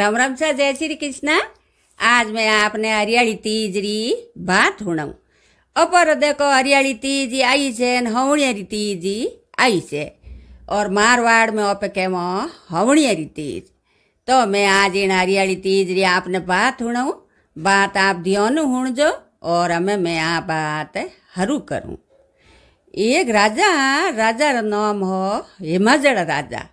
राम राम सा जय श्री कृष्णा आज मैं आपने हरियाली तीजरी भात हुणाऊं અપર દેખો હરિયાળી તીજી આવી છે ને હવણિયારી તીજી આવી છે ઓર મારવાડ મેં ઓપે કેમાં હવણિયારી તીજ તો મેં આજ એણ હરિયાળી તીજરી આપને ભાત હુણવું ભાત આપ ધ્યોનું હુણજો ઓર અમે મેં આ ભાત હરું કરું એક રાજા રાજાનું નામ હો હિમાચળ રાજા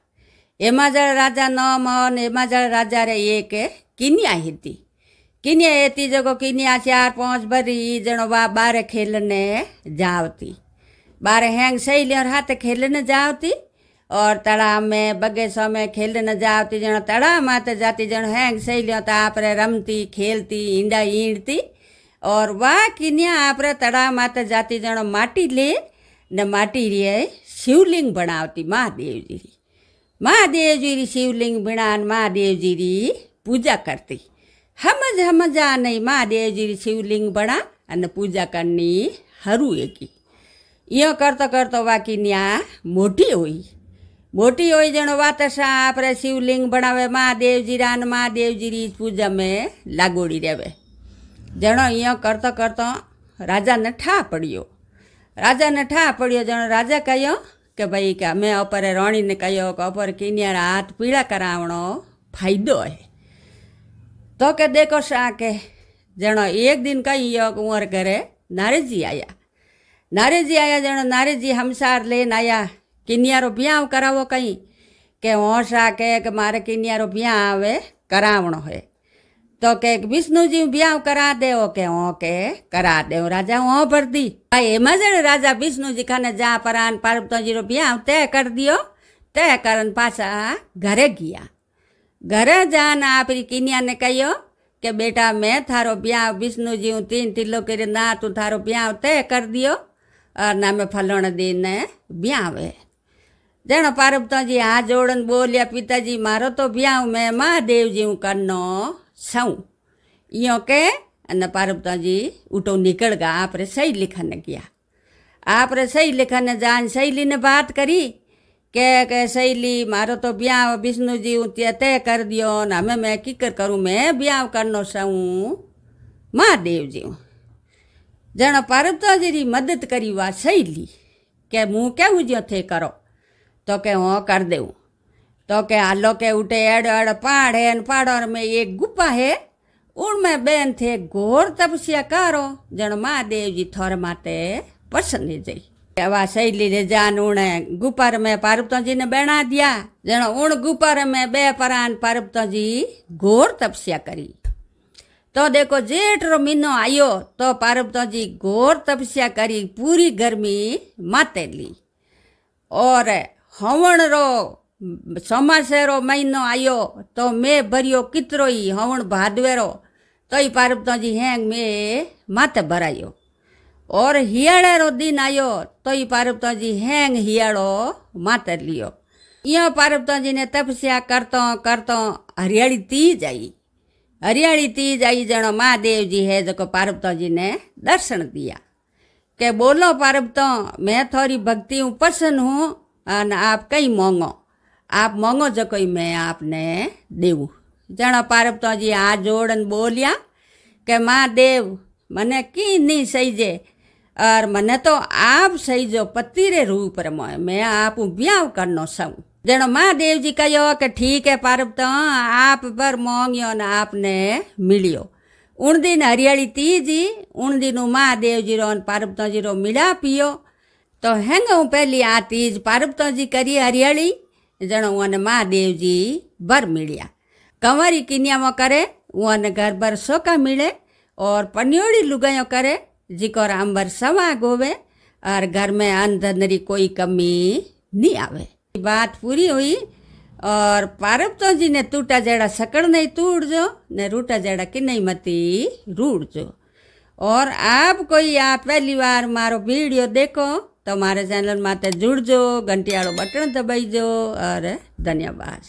એમાં राजा न મહન એમાં राजा રે એકે કિન્યા હિતી કિન્યા એતી જગો કિન્યા ચાર પાંચ ભરી જણો बा બારે खेलने जावती बारे हैंग सही ले और हाथ खेलने जावती और तड़ा में सो में खेलने जावती जन तड़ा मात जाती जन हैंग सही लियो तो आप रमती खेलती ईंडा ईंडती और वाह किनिया आप तड़ा मात जाती जन माटी ले ने माटी रे शिवलिंग बनावती महादेव जी महादेव जी री शिवलिंग बिणान महादेव जी री पूजा करती हमज हमजा नहीं महादेव जी री शिवलिंग बना અને પૂજા કરની હરું એકી ઈયો કરતો કરતો વાકીની આ મોટી હોય મોટી હોય જેનો વાતસા આપણે શિવલિંગ બનાવે મહાદેવજી રાન મહાદેવજીની પૂજા મેં લાગોડી રહેવે જણો ઈયો કરતો કરતો રાજાને ઠા પડ્યો રાજાને ઠા પડ્યો જણો રાજા કહ્યો કે ભાઈ કે અમે અપરે રણીને કહ્યો કે અપર કિન્યારા હાથ પીળા કરાવણો ફાયદો હે તો કે દેખો શા કે જણો એક દિન કહી ગયો કે હું ઘરે નારેજી આયા નારેજી આયા જણો નારેજી હમસાર લઈને આયા કિન્યારો બ્યાવ કરાવો કંઈ કે હોશ આ કે મારે કિન્યારો બ્યા આવે કરાવણો હોય તો કે વિષ્ણુજી બ્યાવ કરા દેવો કે હો કે કરા દેવ રાજા હો ભર દી ભાઈ એમ જ રાજા વિષ્ણુજી ખાને જા પરાન પાર્વતજી નો બ્યાવ તે કરી દિયો તે કરન પાછા ઘરે ગયા ઘરે જાને આપણી કિન્યાને કહ્યો કે બેટા મેં થારો બ્યાવ વિષ્ણુજી હું તીન તિલ્લો કરી ના તું થારો બ્યાવ તે કરી દિયો અને અમે ફલણ દીને બ્યાવે જાણો પાર્વતજી આ જોડન બોલ્યા પિતાજી મારો તો બ્યાવ મેં મહાદેવજી હું કરનો સૌ ઈઓ કે અને પાર્વતાજી ઉટો નીકળ ગયા આપણે સહી લેખને ગયા આપણે સહી લેખને જાન સહેલીને વાત કરી કે કે સહેલી મારો તો બ્યાવ વિષ્ણુજી હું ત્યાં તે કરી દો ને અમે મેં કીકર કરું મેં બ્યાવ કરનો સૌ મહાદેવજી હું જાણો પાર્વતાજીની મદદ કરી વાત સહેલી કે હું કેવું જ્યો તે કરો તો કે હું કરી દેવું तो કે આ લોકો ઉઠે એડ એડ પાડે ને પાડો ને મેં એક ગુફા હે ઉણમે બેન થે ઘોર તપસ્યા કરો જણ મહાદેવજી થર માટે પ્રસન્ન જઈ આવા શૈલી રજાન ઉણે ગુપાર મેં પાર્વતજીને બેણા દયા જણ ઉણ ગુપાર મેં બે પરાન પાર્વતજી ઘોર તપસ્યા કરી तो देखो जेठ रो महीनो आयो तो पार्वतो जी घोर तपस्या करी पूरी गर्मी माते ली और हवन रो ચોમાસેરો મહિનો આવ્યો તો મેં ભર્યો કિતરોઈ હવણ ભાદવેરો તોય પાર્વતજી હેંગ મેં માથે ભરાયો ઓર હિયાળેરો દિન આવ્યો તોય પાર્વતજી હેંગ હિયાળો માથે લ્યો અહીંયા પાર્વતજીને તપસ્યા કરતો કરતો હરિયાળી તી જ આવી હરિયાળી તી જ આવી જણો મહાદેવજી હે જકો પાર્વતજીને દર્શન દિયા કે બોલો પાર્વતો મેં થોરી ભક્તિ હું પસંદ હું અને આપ કંઈ મોંઘો आप मंगो जो कोई मैं आपने देव जना पारब तो जी आ जोड़न बोलिया के माँ देव मने की नहीं सही जे और मने तो आप सही जो पति रे रूप रे मैं मैं आप ब्याह करनो सब जेनो माँ देव जी कहो के ठीक है पारब तो आप पर मांगियो ना आपने मिलियो उन दिन हरियाली ती जी उन दिन माँ देव जी रो पारब तो जी रो मिला पियो तो हैंग पहली आ तीज पार्वत तो जी करी हरियाली जन જણ અને મહાદેવજી ભર મળ્યા कंवरी किनियामा करे वन घर बर सोका मिले और पन्योड़ी लुगाइयों करे जिको राम बर समा गोवे और घर में अनधनरी कोई कमी नहीं आवे बात पूरी हुई और पार्वतो जी ने टूटा जड़ा सकड़ नहीं तूड़ जो ने रूटा जड़ा कि नहीं मती रूड़ जो और आप कोई आप पहली बार मारो वीडियो देखो તો મારા ચેનલ માટે જોડજો ઘંટિયાળો બટન દબાઈજો અરે ધન્યવાદ